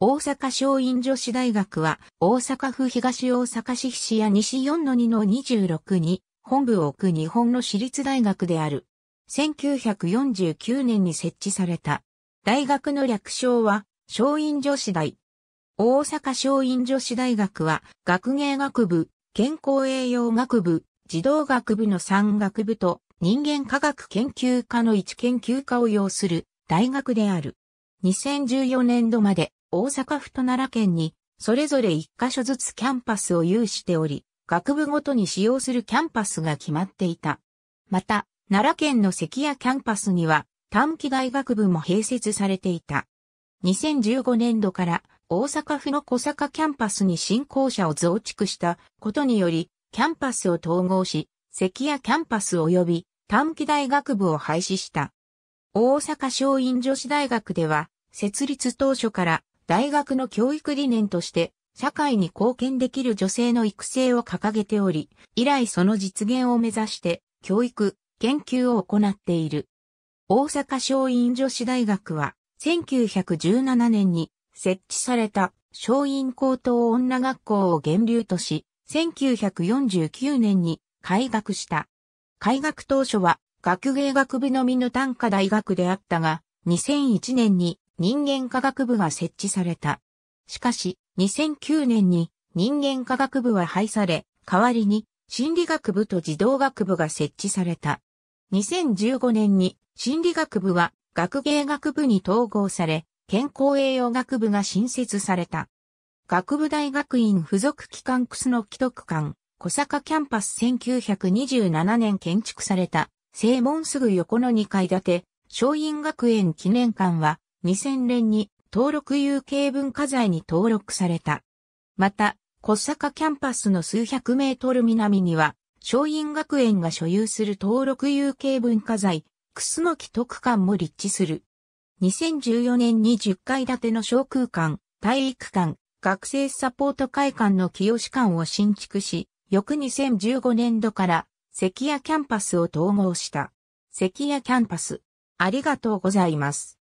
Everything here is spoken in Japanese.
大阪松陰女子大学は、大阪府東大阪市菱や西4-2の26に、本部を置く日本の私立大学である。1949年に設置された。大学の略称は、松陰女子大。大阪松陰女子大学は、学芸学部、健康栄養学部、児童学部の3学部と、人間科学研究科の1研究科を要する大学である。2014年度まで大阪府と奈良県に、それぞれ1箇所ずつキャンパスを有しており、学部ごとに使用するキャンパスが決まっていた。また、奈良県の関谷キャンパスには、短期大学部も併設されていた。2015年度から大阪府の小坂キャンパスに新校舎を増築したことにより、キャンパスを統合し、関谷キャンパス及び短期大学部を廃止した。大阪松陰女子大学では、設立当初から大学の教育理念として、社会に貢献できる女性の育成を掲げており、以来その実現を目指して、教育、研究を行っている。大阪松陰女子大学は、1917年に設置された松陰高等女学校を源流とし、1949年に開学した。開学当初は学芸学部のみの短科大学であったが、2001年に人間科学部が設置された。しかし、2009年に人間科学部は廃され、代わりに心理学部と児童学部が設置された。2015年に心理学部は学芸学部に統合され、健康栄養学部が新設された。学部大学院附属機関クスの既得館、小坂キャンパス1927年建築された、正門すぐ横の2階建て、松陰学園記念館は、2000年に登録有形文化財に登録された。また、小坂キャンパスの数百メートル南には、松陰学園が所有する登録有形文化財、楠木特館も立地する。2014年に10階建ての小空間、体育館、学生サポート会館の清志館を新築し、翌2015年度から関谷キャンパスを統合した。関谷キャンパス、ありがとうございます。